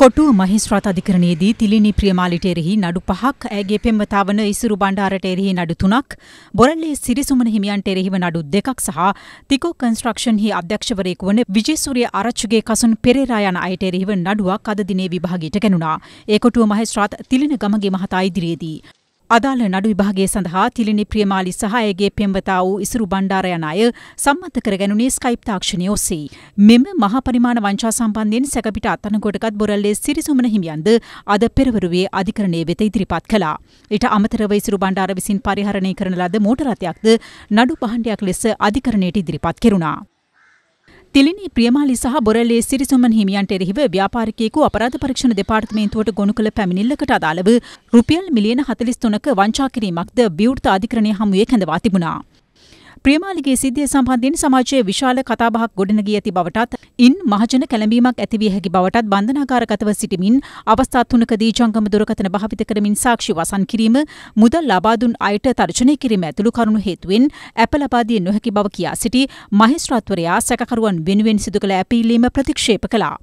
කොටුව මහිස්ත්‍රාත අධිකරණයේදී තිලිනි ප්‍රියමාලිට එරෙහි නඩු පහක් ඇගේ පෙම්වතා වන ඉසුරු බණ්ඩාරට එරෙහි නඩු තුනක් බොරල්ලේ සිරිසුමන හිමියන්ට එරෙහිව නඩු දෙකක් සහ තිකෝ කන්ස්ට්‍රක්ෂන්හි අධ්‍යක්ෂවරයෙකු වන විජේසූරිය ආරච්චුගේ කසුන් පෙරේරා යන අයට එරෙහිව නඩුවක් අද දිනේ විභාගයට ගැනුණා. ඒ කොටුව මහිස්ත්‍රාත් තිලින ගමගේ මහතා ඉදිරියේදී අදාළ නඩු විභාගය සඳහා තිලිනි ප්‍රියමාලි සහයගේ පෙම්වතා වූ ඉසුරු බණ්ඩාර යන අය සම්මත කර ගැනුණේ ස්කයිප් තාක්ෂණය ඔස්සේ. මෙම මහා පරිමාණ වංචා සම්බන්ධයෙන් සැකපිට අත්අඩංගුවටගත් බොරල්ලේ සිරිසුමන හිමියන්ද අද පෙරවරුවේ අධිකරණයේ වෙත ඉදිරිපත් කළා. ඊට අමතරව ඉසුරු බණ්ඩාර විසින් පරිහරණය කරන ලද මෝටර රථයක්ද නඩු පහණ්ඩයක් ලෙස අධිකරණයට ඉදිරිපත් කෙරුණා. තිලිනී ප්‍රියමාලි සහ බොරලේ සිරිසුමන් හිමියන්ට එරෙහිව ව්‍යාපාරිකයෙකු අපරාධ පරීක්ෂණ දෙපාර්තමේන්තුවට ගොනු කළ පැමිණිල්ලකට අදාළව රුපියල් මිලියන 43ක වංචා කිරීමක්ද විවෘත අධිකරණය හමුවේ කැඳවා තිබුණා. ප්‍රියමාලිගේ සිද්ධිය සම්බන්ධයෙන් සමාජයේ විශාල කතාබහක් ගොඩනගී ඇති බවටත් ඉන් මහජන කැළඹීමක් ඇතිවිය හැකි බවටත් බන්ධනාකාරගතව සිටමින් අවස්ථා තුනකදී ජංගම දුරකථන භාවිත කරමින් සාක්ෂි වසන් කිරීම මුදල් ලබා දුන් අයට තර්ජනය කිරීම ඇතුළු කරුණු හේතුවෙන් ඇප ලබා දිය නොහැකි බව කියා සිටි මහේස්ත්‍රාත්වරයා සැකකරුවන් වෙනුවෙන් සිදු කළ ඇපීලීම ප්‍රතික්ෂේප කළා.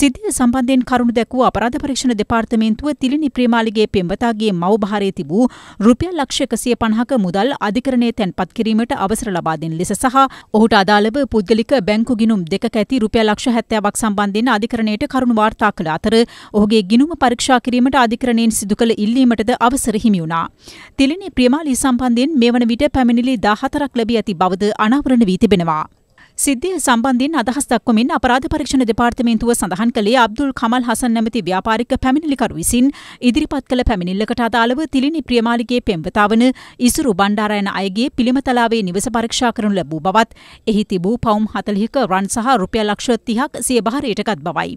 සිද්ධිය සම්බන්ධයෙන් කරුණු දැක්වූ අපරාධ පරීක්ෂණ දෙපාර්තමේන්තුව තිලිනි ප්‍රියමාලිගේ පෙම්වතාගේ මව් භාරයේ තිබූ රුපියල් ලක්ෂ 150ක මුදල් අධිකරණයේ තැන්පත් කිරීමට අවසර අවසර ලබාදෙන ලෙස සහ ඔහුට අදාළව පුද්ගලික බැංකු ගිනුම් දෙකක ඇති රුපියල් ලක්ෂ 70ක් සම්බන්ධයෙන් අධිකරණයට කරුණු වාර්තා කළ අතර ඔහුගේ ගිනුම පරීක්ෂා කිරීමට අධිකරණයෙන් සිදු කළ ඉල්ලීමටද අවසර හිමි වුණා. තිලිනි ප්‍රියමාලී සම්බන්ධයෙන් මේ වන විට පැමිණිලි 14ක් ලැබී ඇති බවද අනාවරණ වී තිබෙනවා. සිද්ධිය සම්බන්ධින් අදහස් දක්වමින් අපරාධ පරීක්ෂණ දෙපාර්තමේන්තුව සඳහන් කළේ අබ්දුල් කමල් හසන් නැමති ව්‍යාපාරික පැමිණිලිකරු විසින් ඉදිරිපත් කළ පැමිණිල්ලකට අදාළව තිලිනි ප්‍රියමාලිගේ පෙම්වතා වන ඉසුරු බණ්ඩාරයන අයගේ පිළිමතලාවේ නිවස පරීක්ෂා කරනු ලැබූ බවත් එහි තිබූ පවුම් 40ක රන් සහ රුපියල් ලක්ෂ 30ක් සිය බහරයටගත් බවයි.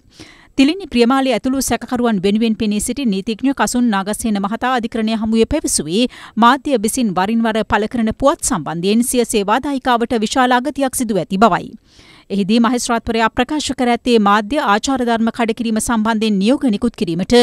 තිලිනි ප්‍රියමාලි ඇතුළු සැකකරුවන් වෙනුවෙන් පෙනී සිටි නීතිඥ කසුන් නාගසේන මහතා අධිකරණය හමුවේ පැවසුවේ මාධ්‍ය විසින් වරින් වර පළ කරන පුවත් සම්බන්ධයෙන් සිය සේවාදායිකාවට විශාල අගතියක් සිදු ඇති බවයි. එහිදී මහස්ත්‍රාත්වරයා ප්‍රකාශ කර ඇත්තේ මාධ්‍ය ආචාරධර්ම කඩකිරීම සම්බන්ධයෙන් නියෝග නිකුත් කිරීමට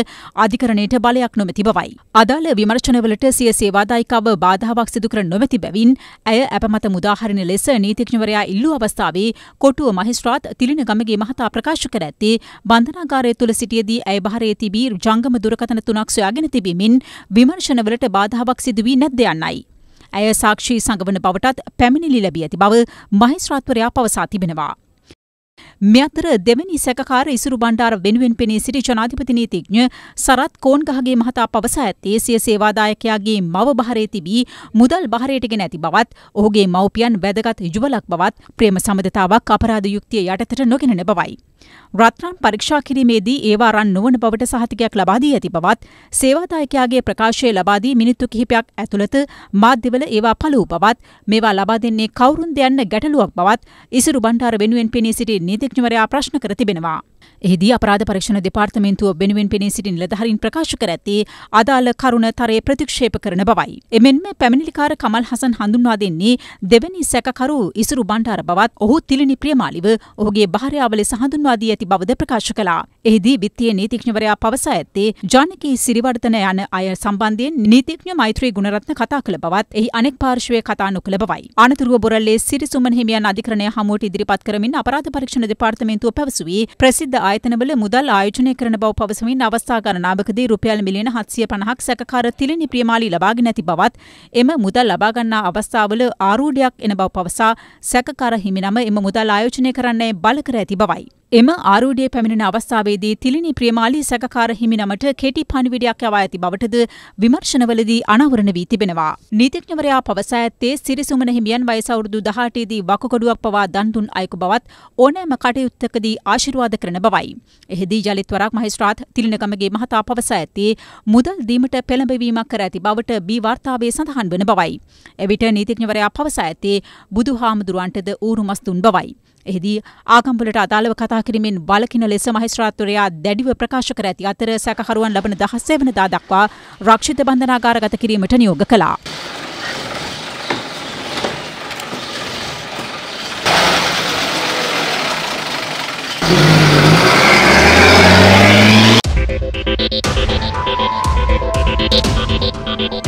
අධිකරණයට බලයක් නොමැති බවයි. අදාළ විමර්ශනවලට සිය සේවාදායිකාව බාධාවක් සිදු කර නොමැති බැවින් ඇය අපමත මුදාහරින ලෙස නීතිඥවරයා ඉල්ලූ අවස්ථාවේ කොටුව මහස්ත්‍රාත් තිලිනගමගේ මහතා ප්‍රකාශ කර ඇත්තේ බන්ධනාගාරය තුළ සිටියදී ඇය බහරේ තිබී ජංගම දුරකථන තුනක් සොයාගෙන තිබීමෙන් විමර්ශනවලට බාධාවක් සිදුවී නැද්ද යන්නයි. ඇය සාක්ෂි සඟවන බවටත් පැමිණිලි ලැබී ඇති බව මහිස්ත්‍රාත්වරයා පවසා තිබෙනවා. මේ අතර දෙවැනි සැකකාර ඉසුරු බණ්ඩාර වෙනුවෙන් පෙනී සිටි ජනාධිපති නීතිඥ සරත් කෝන්ගහගේ මහතා පවසා ඇත්තේ සිය සේවාදායකයාගේ මව බහරේ තිබී මුදල් බහරේටගෙන ඇති බවත් ඔහුගේ මව්පියන් වැදගත් යුවලක් බවත් ප්‍රේම සම්බන්ධතාවක් අපරාධ යුක්තිය යටතට නොගෙනන බවයි. රත්නම් පරීක්ෂා කිරීමේදී ඒවා රන් නොවන බවට සහතිකයක් ලබා දී ඇති බවත් සේවාදායකයාගේ ප්‍රකාශය ලබා දී මිනිත්තු කිහිපයක් ඇතුළත මාධ්‍යවල ඒවා පළ වූ බවත් මේවා ලබා දෙන්නේ කවුරුන්ද යන්න ගැටලුවක් බවත් ඉසුරු බණ්ඩාර වෙනුවෙන් පෙනී සිටි නීතිඥවරයා ප්‍රශ්න කර තිබෙනවා. එහිදී අපරාධ පරීක්ෂණ දෙපාර්තමේන්තුව වෙනුවෙන් පෙනී සිටි නිලධාරීන් ප්‍රකාශ කර ඇති අදාළ කරුණ තරයේ ප්‍රතික්ෂේප කරන බවයි. එමෙන්ම පැමිණිලිකාර කමල් හසන් හඳුන්වා දෙන්නේ දෙවැනි සැකකරු ඉසුරු බණ්ඩාර බවත් ඔහු තිලිනි ප්‍රියමාලිව ඔහුගේ භාර්යාව ලෙස හඳුන්වා දී ඇති බවද ප්‍රකාශ කළා. එහිදී විත්තිය නීතිඥවරයා පවසා ඇත්තේ ජානකී සිරිවර්ධන යන අය සම්බන්ධයෙන් නීතිඥ මෛත්‍රී ගුණරත්න කතා කළ බවත් එහි අනෙක් පාර්ශවයේ කතා නොකළ බවයි. අනතුරුව බොරල්ලේ සිරිසුමන හිමියන් අධිකරණය හමුවට ඉදිරිපත් කරමින් අපරාධ පරීක්ෂණ දෙපාර්තමේන්තුව පැවසුවේ ප්‍රසිද්ධ ප්‍රසිද්ධ ආයතනවල මුදල් ආයෝජනය කරන බව පවසමින් අවස්ථා ගණනාවකදී රුපියල් මිලියන 750ක් සැකකාර තිලිනි ප්‍රියමාලි ලබාගෙන ඇති බවත් එම මුදල් ලබා ගන්නා අවස්ථාවල ආරූඪයක් එන බව පවසා සැකකාර හිමිනම එම මුදල් ආයෝජනය කරන්නේ බල කර ඇති බවයි. එම ආරූඩිය පැමිණෙන අවස්ථාවේදී තිලිනි ප්‍රියමාලි සැකකාර හිමිනමට කෙටි පණිවිඩයක් යවා ඇති බවටද විමර්ශනවලදී අනාවරණ වී තිබෙනවා. නීතිඥවරයා පවසා ඇත්තේ සිරිසුමන හිමියන් වයස අවුරුදු 18දී වකුගඩුවක් පවා දන් දුන් අයෙකු බවත් ඕනෑම කටයුත්තකදී ආශිර්වාද කරන බවයි. එෙහිදී ජලිත් වරක් මහේස්ත්‍රාත් තිලිනගමගේ මහතා පවසා ඇත්තේ මුදල් දීමට පෙළඹවීමක් කර ඇති බවට බී වාර්තාවේ සඳහන් වන බවයි. එවිට නීතිඥවරයා පවසා ඇත්තේ බුදුහාමුදුරුවන්ටද ඌරුමස් දුන් බවයි. එහිදී ආගම්වලට අදාළව කතා කිරීමෙන් වළකින ලෙස මහේස්ත්‍රාත්වරයා දැඩිව ප්‍රකාශ කර ඇති අතර සැකකරුවන් ලබන 16 වෙනිදා දක්වා රක්ෂිත බන්ධනාගාරගත කිරීමට නියෝග කළා.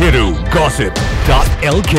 Hiru Gossip.lk